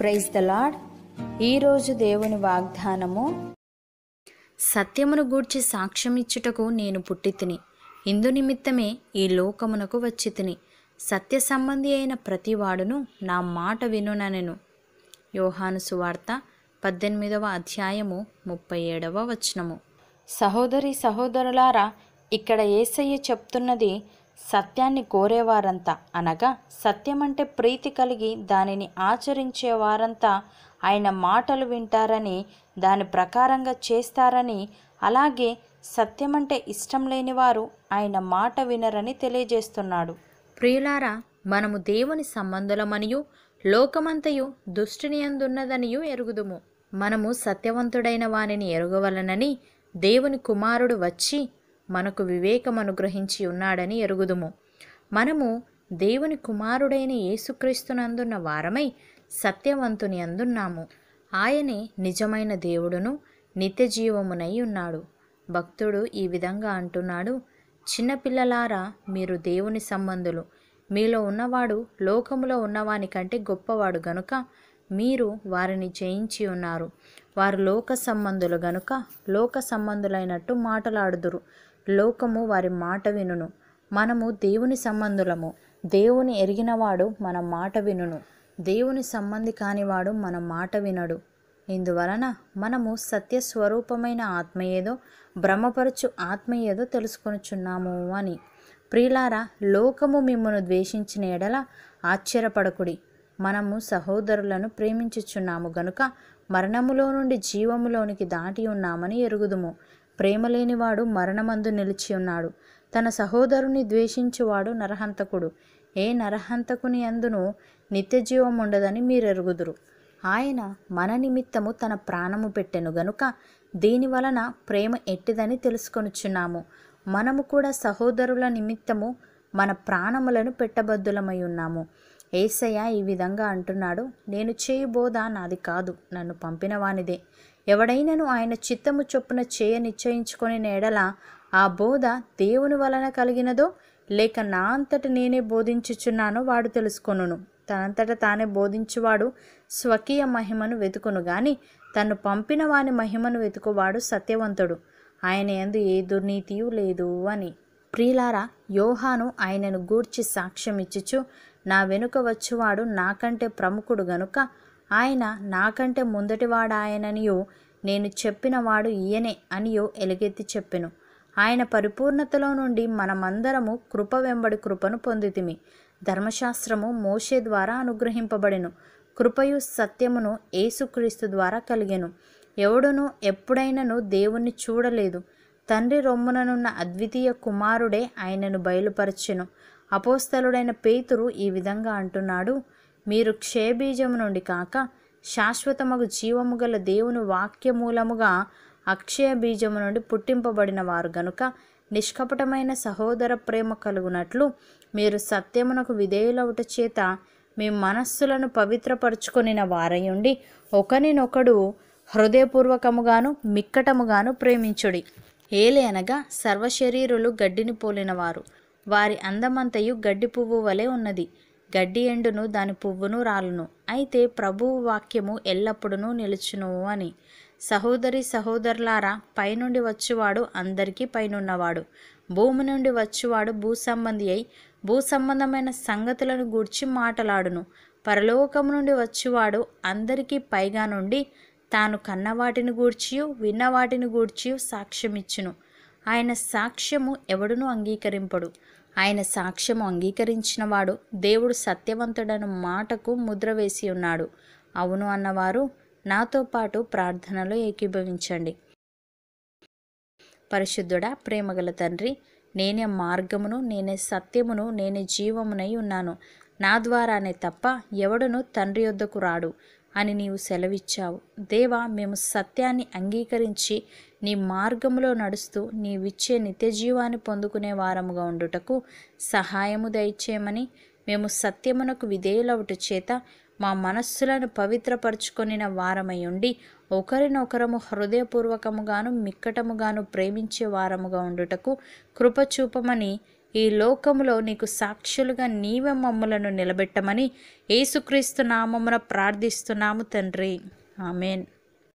praise the lord ఈరోజు దేవుని వాగ్దానము సత్యమును గూర్చి సాక్ష్యం ఇచ్చుటకు నేను పుట్టితిని ఇందు నిమిత్తమే ఈ లోకమునకు వచ్చి తిని సత్య సంబంధి అయిన ప్రతివాడును నా మాట వినునెను యోహాను సువార్త పద్దెనిమిదవ అధ్యాయము ముప్పై ఏడవ వచనము సహోదరి సహోదరులారా ఇక్కడ ఏసయ్య చెప్తున్నది సత్యాన్ని కోరేవారంతా అనగా సత్యమంటే ప్రీతి కలిగి దానిని ఆచరించేవారంతా ఆయన మాటలు వింటారని దాని ప్రకారంగా చేస్తారని అలాగే సత్యమంటే ఇష్టం లేని వారు ఆయన మాట వినరని తెలియజేస్తున్నాడు ప్రియులారా మనము దేవుని సంబంధులమనియు లోకమంతయు దుష్టిని అందున్నదనియు ఎరుగుదుము మనము సత్యవంతుడైన వానిని ఎరుగవలనని దేవుని కుమారుడు వచ్చి మనకు వివేకం అనుగ్రహించి ఉన్నాడని ఎరుగుదుము మనము దేవుని కుమారుడైన యేసుక్రీస్తునందున్న వారమై సత్యవంతుని అందున్నాము ఆయనే నిజమైన దేవుడును నిత్యజీవమునై ఉన్నాడు భక్తుడు ఈ విధంగా అంటున్నాడు చిన్నపిల్లలారా మీరు దేవుని సంబంధులు మీలో ఉన్నవాడు లోకములో ఉన్నవాని కంటే గొప్పవాడు గనుక మీరు వారిని జయించి ఉన్నారు వారు లోక సంబంధులు గనుక లోక సంబంధులైనట్టు మాటలాడుదురు లోకము వారి మాట వినును మనము దేవుని సంబంధులము దేవుని ఎరిగినవాడు మన మాట వినును దేవుని సంబంధి కానివాడు మన మాట వినడు ఇందువలన మనము సత్య స్వరూపమైన ఆత్మ ఏదో భ్రమపరచు ఆత్మ ఏదో తెలుసుకొనుచున్నాము అని ప్రియులారా లోకము మిమ్మను ద్వేషించిన ఎడల ఆశ్చర్యపడకుడి మనము సహోదరులను ప్రేమించుచున్నాము గనుక మరణములో నుండి జీవములోనికి దాటి ఉన్నామని ఎరుగుదుము ప్రేమ లేనివాడు మరణమందు నిలిచి ఉన్నాడు తన సహోదరుని ద్వేషించువాడు నరహంతకుడు ఏ నరహంతకుని అందును నిత్యజీవం ఉండదని మీరెరుగుదురు ఆయన మన నిమిత్తము తన ప్రాణము పెట్టెను గనుక దీని వలన ప్రేమ ఎట్టిదని తెలుసుకొనుచున్నాము మనము కూడా సహోదరుల నిమిత్తము మన ప్రాణములను పెట్టబద్దులమై ఉన్నాము ఏసయ్య ఈ విధంగా అంటున్నాడు నేను చేయు బోధ నాది కాదు నన్ను పంపిన వానిదే ఎవడైనను ఆయన చిత్తము చొప్పున చేయ నిశ్చయించుకొని నేడల ఆ బోధ దేవుని వలన కలిగినదో లేక నా అంతట నేనే బోధించుచున్నానో వాడు తెలుసుకొను తనంతట తానే బోధించువాడు స్వకీయ మహిమను వెతుకును గాని తను పంపిన వాని మహిమను వెతుకువాడు సత్యవంతుడు ఆయన ఎందు ఏ దుర్నీతియు లేదు అని ప్రియులారా యోహాను ఆయనను గూర్చి సాక్ష్యం ఇచ్చుచు నా వెనుక వచ్చువాడు నాకంటే ప్రముఖుడు గనుక ఆయన నాకంటే ముందటివాడాయననియు నేను చెప్పినవాడు ఈయనే అనియో ఎలుగెత్తి చెప్పెను ఆయన పరిపూర్ణతలో నుండి మనమందరము కృప వెంబడి కృపను పొందితిమి ధర్మశాస్త్రము మోషే ద్వారా అనుగ్రహింపబడెను కృపయు సత్యమును ఏసుక్రీస్తు ద్వారా కలిగెను ఎవడును ఎప్పుడైనను దేవుణ్ణి చూడలేదు తండ్రి రొమ్ముననున్న అద్వితీయ కుమారుడే ఆయనను బయలుపరచెను అపోస్తలుడైన పేతురు ఈ విధంగా అంటున్నాడు మీరు క్షయబీజము నుండి కాక శాశ్వతమగు జీవము గల దేవుని వాక్యమూలముగా అక్షయ బీజము నుండి పుట్టింపబడిన వారు గనుక నిష్కపటమైన సహోదర ప్రేమ కలుగునట్లు మీరు సత్యమునకు విధేయులవుట చేత మీ మనస్సులను పవిత్రపరుచుకొనిన వారయుండి ఒకనినొకడు హృదయపూర్వకముగాను మిక్కటముగాను ప్రేమించుడి ఏలే అనగా సర్వశరీరులు గడ్డిని పోలినవారు వారి అందమంతయు గడ్డి పువ్వు వలె ఉన్నది గడ్డి ఎండును దాని పువ్వును రాలును అయితే ప్రభువు వాక్యము ఎల్లప్పుడూ నిలుచును అని సహోదరి సహోదరులారా పైనుండి వచ్చువాడు అందరికీ పైనున్నవాడు భూమి నుండి వచ్చువాడు భూసంబంధి అయి భూసంబంధమైన సంగతులను గూర్చి మాటలాడును పరలోకము నుండి వచ్చువాడు అందరికీ పైగా నుండి తాను కన్న వాటిని విన్నవాటిని విన్న వాటిని గూర్చియు సాక్ష్యమిచ్చును ఆయన సాక్ష్యము ఎవడును అంగీకరింపడు ఆయన సాక్ష్యము అంగీకరించినవాడు దేవుడు సత్యవంతుడను మాటకు ముద్ర వేసి ఉన్నాడు అవును అన్నవారు నాతో పాటు ప్రార్థనలో ఏకీభవించండి పరిశుద్ధుడా ప్రేమగల తండ్రి నేనే మార్గమును నేనే సత్యమును నేనే జీవమునై ఉన్నాను నా ద్వారానే తప్ప ఎవడును తండ్రి యొద్దకు రాడు అని నీవు సెలవిచ్చావు దేవా మేము సత్యాన్ని అంగీకరించి నీ మార్గంలో నడుస్తూ నీవిచ్చే నిత్యజీవాన్ని పొందుకునే వారముగా ఉండుటకు సహాయము దయచేయమని మేము సత్యమునకు విధేయులవుట చేత మా మనస్సులను పవిత్రపరుచుకొనిన వారమై ఉండి ఒకరినొకరము హృదయపూర్వకముగాను మిక్కటముగాను ప్రేమించే వారముగా ఉండుటకు కృపచూపమని ఈ లోకములో నీకు సాక్షులుగా నీవే మమ్మలను నిలబెట్టమని ఏసుక్రీస్తు నామమున ప్రార్థిస్తున్నాము తండ్రి ఆమెన్